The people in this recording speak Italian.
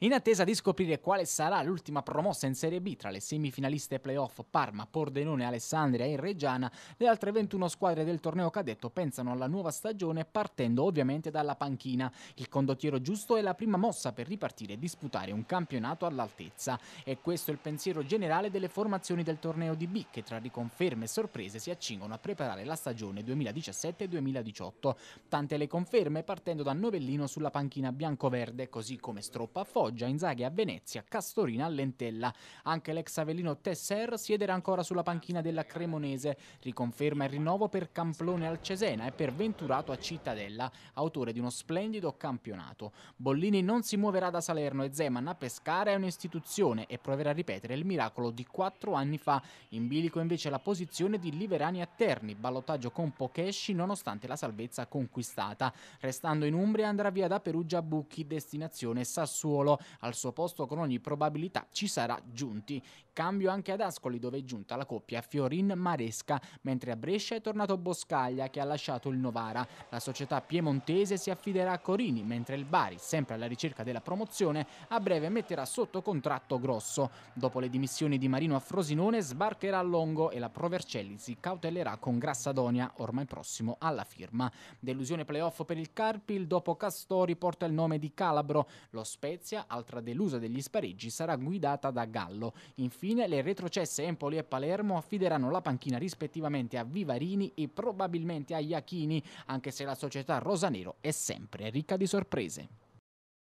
In attesa di scoprire quale sarà l'ultima promossa in Serie B tra le semifinaliste playoff Parma, Pordenone, Alessandria e Reggiana, le altre 21 squadre del torneo cadetto pensano alla nuova stagione partendo ovviamente dalla panchina. Il condottiero giusto è la prima mossa per ripartire e disputare un campionato all'altezza. E questo è il pensiero generale delle formazioni del torneo di B che tra riconferme e sorprese si accingono a preparare la stagione 2017-2018. Tante le conferme partendo da Novellino sulla panchina bianco-verde, così come Stroppa a Foglia Foggia, Inzaghi a Venezia, Castorina a Lentella. Anche l'ex Avellino Tesser siederà ancora sulla panchina della Cremonese. Riconferma il rinnovo per Camplone al Cesena e per Venturato a Cittadella, autore di uno splendido campionato. Bollini non si muoverà da Salerno e Zeman a Pescara è un'istituzione e proverà a ripetere il miracolo di quattro anni fa. In bilico invece la posizione di Liverani a Terni, ballottaggio con Pochesci nonostante la salvezza conquistata. Restando in Umbria andrà via da Perugia a Bucchi, destinazione Sassuolo al suo posto con ogni probabilità ci sarà Giunti. Cambio anche ad Ascoli dove è giunta la coppia Fiorin-Maresca, mentre a Brescia è tornato Boscaglia che ha lasciato il Novara. La società piemontese si affiderà a Corini, mentre il Bari, sempre alla ricerca della promozione, a breve metterà sotto contratto Grosso. Dopo le dimissioni di Marino a Frosinone sbarcherà a Longo e la Provercelli si cautellerà con Grassadonia, ormai prossimo alla firma. Delusione playoff per il Carpi, il dopo Castori porta il nome di Calabro. Lo Spezia altra delusa degli spareggi, sarà guidata da Gallo. Infine le retrocesse Empoli e Palermo affideranno la panchina rispettivamente a Vivarini e probabilmente a Iachini, anche se la società rosanero è sempre ricca di sorprese.